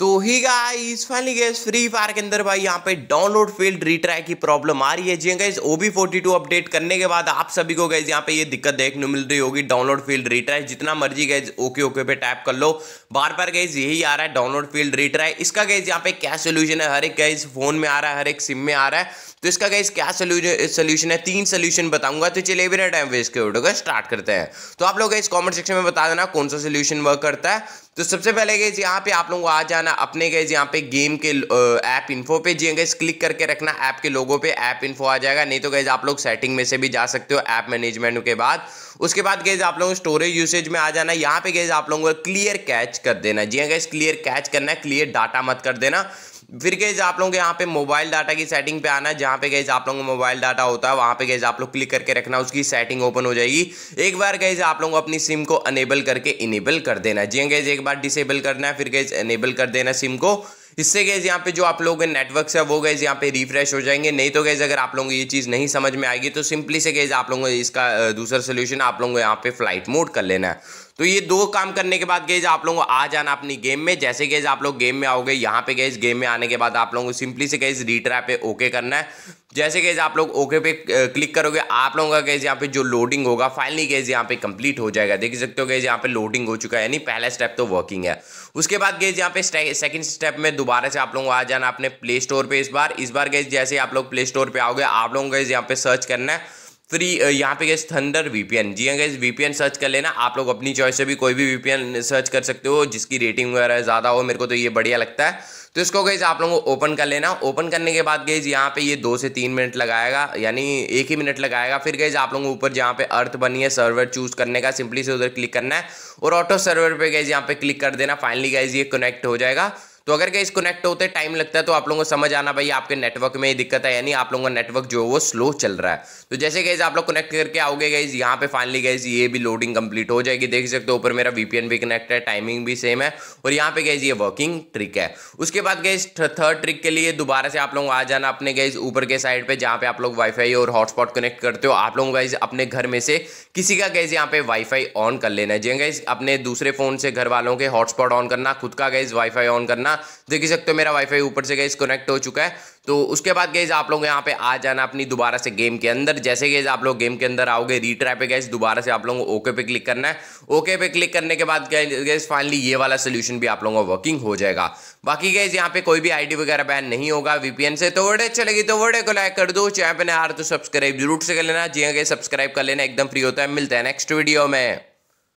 तो ही guys finally guys Free Fire के अंदर भाई यहाँ पे डाउनलोड फील्ड रिट्राई की प्रॉब्लम आ रही है जी guys OB 42 forty two update करने के बाद आप सभी को गाइस यहाँ पे ये दिक्कत देखने मिल रही होगी डाउनलोड फील्ड रिट्राई जितना मर्जी गाइस ओके ओके पे टाइप कर लो बार बार गाइस यही आ रहा है डाउनलोड फील्ड रिट्राई इसका गैस यहाँ पे क्या सोल्यूशन है हर एक गैस फोन में आ रहा है हर एक सिम में आ रहा है तो इसका गाइस क्या सोल्यूशन है तीन सोल्यूशन बताऊंगा तो चलिए बिना टाइम वेस्ट के वीडियो का स्टार्ट करते हैं तो आप लोग इस कॉमेंट सेक्शन में बता देना कौन सा सोल्यूशन वर्क करता है तो सबसे पहले गए यहाँ पे आप लोगों को आ जाना अपने गए यहाँ पे गेम के ऐप इन्फो पे जी गए हाँ क्लिक करके रखना ऐप के लोगों पे ऐप इन्फो आ जाएगा नहीं तो गए आप लोग सेटिंग में से भी जा सकते हो ऐप मैनेजमेंट के बाद उसके बाद गए आप लोगों स्टोरेज यूसेज में आ जाना यहाँ पे गए आप लोगों को क्लियर कैच कर देना जी गए क्लियर कैच करना है क्लियर डाटा मत कर देना फिर गैज आप लोगों के यहाँ पे मोबाइल डाटा की सेटिंग पे आना है जहाँ पे गैज आप लोगों को मोबाइल डाटा होता है वहाँ पे गैज आप लोग क्लिक करके रखना उसकी सेटिंग ओपन हो जाएगी एक बार गैज आप लोगों को अपनी सिम को अनेबल करके इनेबल कर देना है जी गए हाँ एक बार डिसेबल करना है फिर गए अनेबल कर देना सिम को इससे गैज यहाँ पे जो आप लोगों के नेटवर्क है वो गए यहाँ पे रिफ्रेश हो जाएंगे नहीं तो गए अगर आप लोगों को ये चीज़ नहीं समझ में आएगी तो सिंपली से गए आप लोगों को इसका दूसरा सोल्यूशन आप लोगों को यहाँ पे फ्लाइट मोड कर लेना है तो ये दो काम करने के बाद गेज आप लोगों को आ जाना अपनी गेम में जैसे गेज आप लोग गेम में आओगे यहाँ पे गेज गेम में आने के बाद आप लोगों को सिंपली से गेज रीट्रा पे ओके करना है जैसे गेज आप लोग ओके पे क्लिक करोगे आप लोगों का गेज यहाँ पे जो लोडिंग होगा फाइनली गेज यहाँ पे कंप्लीट हो जाएगा देख सकते हो गेज यहाँ पे लोडिंग हो चुका है यानी पहला स्टेप तो वर्किंग है उसके बाद गेज यहाँ पे सेकंड स्टेप में दोबारा से आप लोगों को आ जाना अपने प्ले स्टोर पे इस बार इस बार गेज जैसे आप लोग प्ले स्टोर पर आओगे आप लोगों को गेज यहाँ पे सर्च करना है फ्री uh, यहाँ पे गैस थंडर वीपीएन जी हाँ गैस वीपीएन सर्च कर लेना आप लोग अपनी चॉइस से भी कोई भी वीपीएन सर्च कर सकते हो जिसकी रेटिंग वगैरह ज़्यादा हो मेरे को तो ये बढ़िया लगता है तो इसको गैस आप लोगों को ओपन कर लेना ओपन करने के बाद गैस यहाँ पे ये दो से तीन मिनट लगाएगा यानी एक ही मिनट लगाएगा फिर गैस आप लोगों को ऊपर जहाँ पे अर्थ बनी है सर्वर चूज करने का सिंपली से उधर क्लिक करना है और ऑटो सर्वर पर गैस यहाँ पे क्लिक कर देना फाइनली गैस ये कनेक्ट हो जाएगा तो अगर कहीं कनेक्ट होते टाइम लगता है तो आप लोगों को समझ आना भाई आपके नेटवर्क में ही दिक्कत है यानी आप लोगों का नेटवर्क जो है वो स्लो चल रहा है तो जैसे गैस आप लोग कनेक्ट करके आओगे गैस यहाँ पे फाइनली गैस ये भी लोडिंग कंप्लीट हो जाएगी देख सकते हो ऊपर मेरा वीपीएन भी कनेक्ट है टाइमिंग भी सेम है और यहाँ पे गैस ये वर्किंग ट्रिक है उसके बाद गैस थर्ड ट्रिक के लिए दोबारा से आप लोग आ जाना अपने गैस ऊपर के साइड पर जहाँ पे आप लोग वाईफाई और हॉटस्पॉट कनेक्ट करते हो आप लोगों गाइज अपने घर में से किसी का गैस यहाँ पे वाईफाई ऑन कर लेना है जी गैस अपने दूसरे फोन से घर वालों के हॉटस्पॉट ऑन करना खुद का गैस वाईफाई ऑन करना करना देख ही सकते हो मेरा वाईफाई ऊपर से गैस कनेक्ट हो चुका है तो उसके बाद गैस आप लोग यहाँ पे आ जाना अपनी दोबारा से गेम के अंदर जैसे गैस आप लोग गेम के अंदर आओगे रीट्राई पे गैस दोबारा से आप लोगों को ओके पे क्लिक करना है ओके पे क्लिक करने के बाद गैस फाइनली ये वाला सोल्यूशन भी आप लोगों का वर्किंग हो जाएगा बाकी गैस यहाँ पे कोई भी आई वगैरह बैन नहीं होगा वीपीएन से तो वर्ड अच्छी लगी तो वर्ड को लाइक कर दो चाहे पे नया तो सब्सक्राइब जरूर से कर लेना जी गए हाँ सब्सक्राइब कर लेना एकदम फ्री होता है मिलता है नेक्स्ट वीडियो में